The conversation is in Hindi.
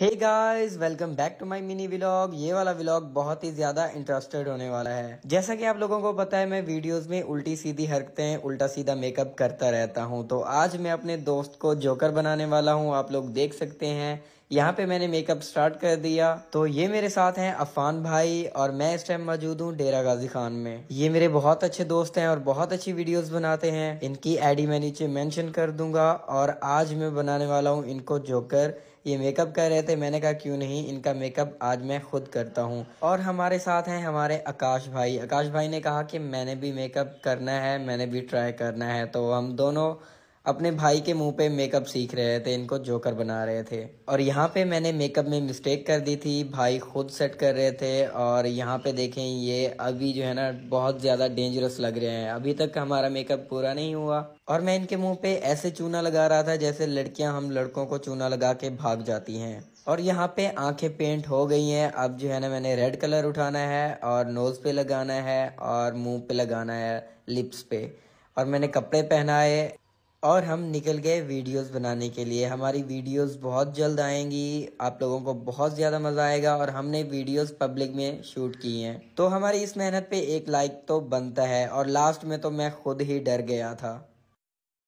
hey guys welcome back to my mini vlog ये वाला व्लॉग बहुत ही ज्यादा इंटरेस्टेड होने वाला है जैसा कि आप लोगों को पता है मैं वीडियोस में उल्टी सीधी हरकतें उल्टा सीधा मेकअप करता रहता हूं तो आज मैं अपने दोस्त को जोकर बनाने वाला हूं आप लोग देख सकते हैं यहाँ पे मैंने मेकअप स्टार्ट कर दिया तो ये मेरे साथ हैं अफान भाई और मैं इस टाइम मौजूद हूँ डेरा गाजी खान में ये मेरे बहुत अच्छे दोस्त हैं और बहुत अच्छी वीडियोस बनाते हैं इनकी आईडी मैं नीचे मेंशन कर दूंगा और आज मैं बनाने वाला हूँ इनको जोकर ये मेकअप कर रहे थे मैंने कहा क्यों नहीं इनका मेकअप आज मैं खुद करता हूँ और हमारे साथ हैं हमारे आकाश भाई आकाश भाई ने कहा कि मैंने भी मेकअप करना है मैंने भी ट्राई करना है तो हम दोनों अपने भाई के मुंह पे मेकअप सीख रहे थे इनको जोकर बना रहे थे और यहाँ पे मैंने मेकअप में मिस्टेक कर दी थी भाई खुद सेट कर रहे थे और यहाँ पे देखें ये अभी जो है ना बहुत ज़्यादा डेंजरस लग रहे हैं अभी तक हमारा मेकअप पूरा नहीं हुआ और मैं इनके मुंह पे ऐसे चूना लगा रहा था जैसे लड़कियां हम लड़कों को चूना लगा के भाग जाती हैं और यहाँ पे आंखें पेंट हो गई हैं अब जो है ना मैंने रेड कलर उठाना है और नोज़ पे लगाना है और मुंह पे लगाना है लिप्स पे और मैंने कपड़े पहनाए और हम निकल गए वीडियोस बनाने के लिए हमारी वीडियोस बहुत जल्द आएंगी आप लोगों को बहुत ज़्यादा मज़ा आएगा और हमने वीडियोस पब्लिक में शूट की हैं तो हमारी इस मेहनत पे एक लाइक तो बनता है और लास्ट में तो मैं खुद ही डर गया था